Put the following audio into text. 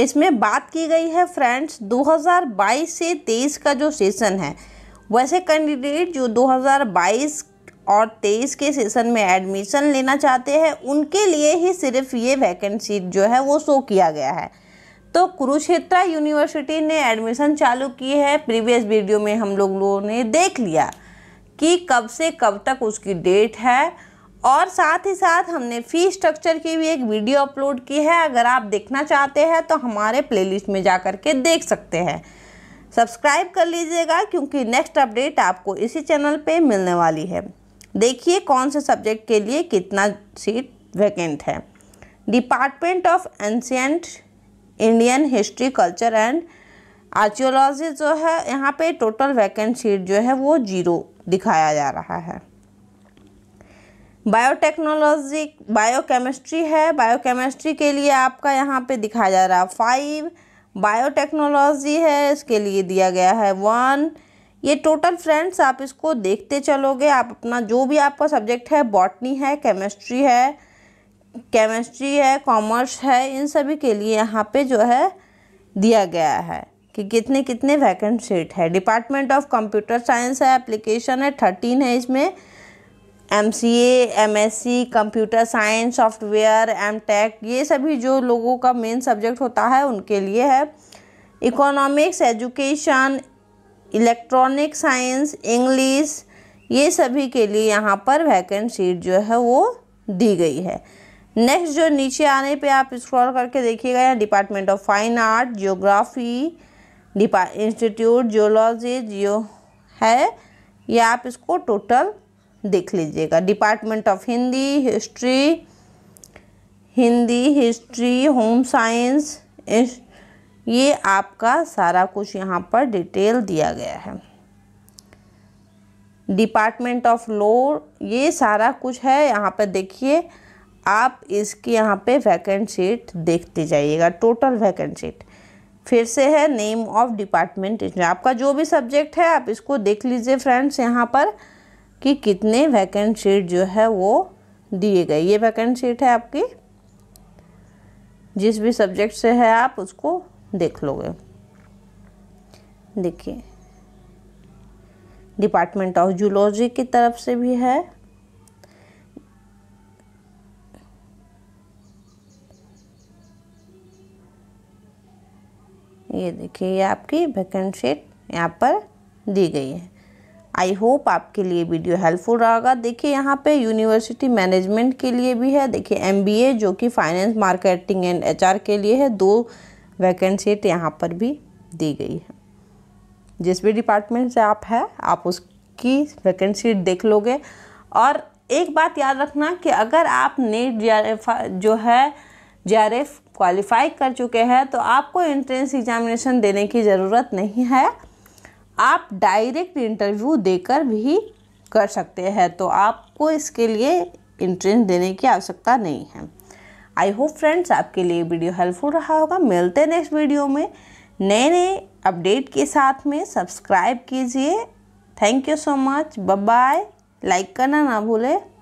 इसमें बात की गई है फ्रेंड्स 2022 से 23 का जो सेशन है वैसे कैंडिडेट जो 2022 और 23 के सेशन में एडमिशन लेना चाहते हैं उनके लिए ही सिर्फ ये वैकेंसी जो है वो शो किया गया है तो कुरुक्षेत्रा यूनिवर्सिटी ने एडमिशन चालू की है प्रीवियस वीडियो में हम लोगों ने देख लिया कि कब से कब तक उसकी डेट है और साथ ही साथ हमने फ़ी स्ट्रक्चर की भी एक वीडियो अपलोड की है अगर आप देखना चाहते हैं तो हमारे प्लेलिस्ट में जा कर के देख सकते हैं सब्सक्राइब कर लीजिएगा क्योंकि नेक्स्ट अपडेट आपको इसी चैनल पे मिलने वाली है देखिए कौन से सब्जेक्ट के लिए कितना सीट वैकेंट है department of ancient Indian history culture and archaeology जो है यहाँ पे टोटल वैकेंट सीट जो है वो जीरो दिखाया जा रहा है बायोटेक्नोलॉजी बायोकेमिस्ट्री है बायोकेमिस्ट्री के लिए आपका यहाँ पे दिखाया जा रहा है फाइव बायोटेक्नोलॉजी है इसके लिए दिया गया है वन ये टोटल फ्रेंड्स आप इसको देखते चलोगे आप अपना जो भी आपका सब्जेक्ट है बॉटनी है केमिस्ट्री है केमिस्ट्री है कॉमर्स है इन सभी के लिए यहाँ पे जो है दिया गया है कि कितने कितने वैकेंट सीट है डिपार्टमेंट ऑफ कंप्यूटर साइंस है एप्लीकेशन है थर्टीन है इसमें M C M S C computer science software M tech ये सभी जो लोगों का मेन सब्जेक्ट होता है उनके लिए है economics education electronic science English ये सभी के लिए यहाँ पर वैकेंट सीट जो है वो दी गई है नेक्स्ट जो नीचे आने पे आप स्क्रॉल करके देखिएगा यहाँ department of fine art geography डिपा इंस्टीट्यूट जियोलॉजी जियो है या आप इसको टोटल देख लीजिएगा department of Hindi history Hindi history home science ये आपका सारा कुछ यहाँ पर डिटेल दिया गया है डिपार्टमेंट ऑफ लॉ ये सारा कुछ है यहाँ पर देखिए आप इसकी यहाँ पे वैकेंट सीट देखते जाइएगा टोटल वैकेंट सीट फिर से है नेम ऑफ डिपार्टमेंट आपका जो भी सब्जेक्ट है आप इसको देख लीजिए फ्रेंड्स यहाँ पर कि कितने वैकेंट सीट जो है वो दिए गए ये वैकेंट सीट है आपकी जिस भी सब्जेक्ट से है आप उसको देख लोगे देखिए डिपार्टमेंट ऑफ जूलॉजी की तरफ से भी है ये देखिए ये आपकी वैकेंट सीट यहाँ पर दी गई है आई होप आपके लिए वीडियो हेल्पफुल रहेगा देखिए यहाँ पे यूनिवर्सिटी मैनेजमेंट के लिए भी है देखिए एमबीए जो कि फाइनेंस मार्केटिंग एंड एचआर के लिए है दो वैकेंसीट यहाँ पर भी दी गई है जिस भी डिपार्टमेंट से आप है आप उसकी वैकेंट देख लोगे और एक बात याद रखना कि अगर आप नेट जो है जे क्वालिफाई कर चुके हैं तो आपको एंट्रेंस एग्जामिनेशन देने की ज़रूरत नहीं है आप डायरेक्ट इंटरव्यू देकर भी कर सकते हैं तो आपको इसके लिए इंट्रेंस देने की आवश्यकता नहीं है आई होप फ्रेंड्स आपके लिए वीडियो हेल्पफुल रहा होगा मिलते हैं नेक्स्ट वीडियो में नए नए अपडेट के साथ में सब्सक्राइब कीजिए thank you so much bye like करना ना भूलें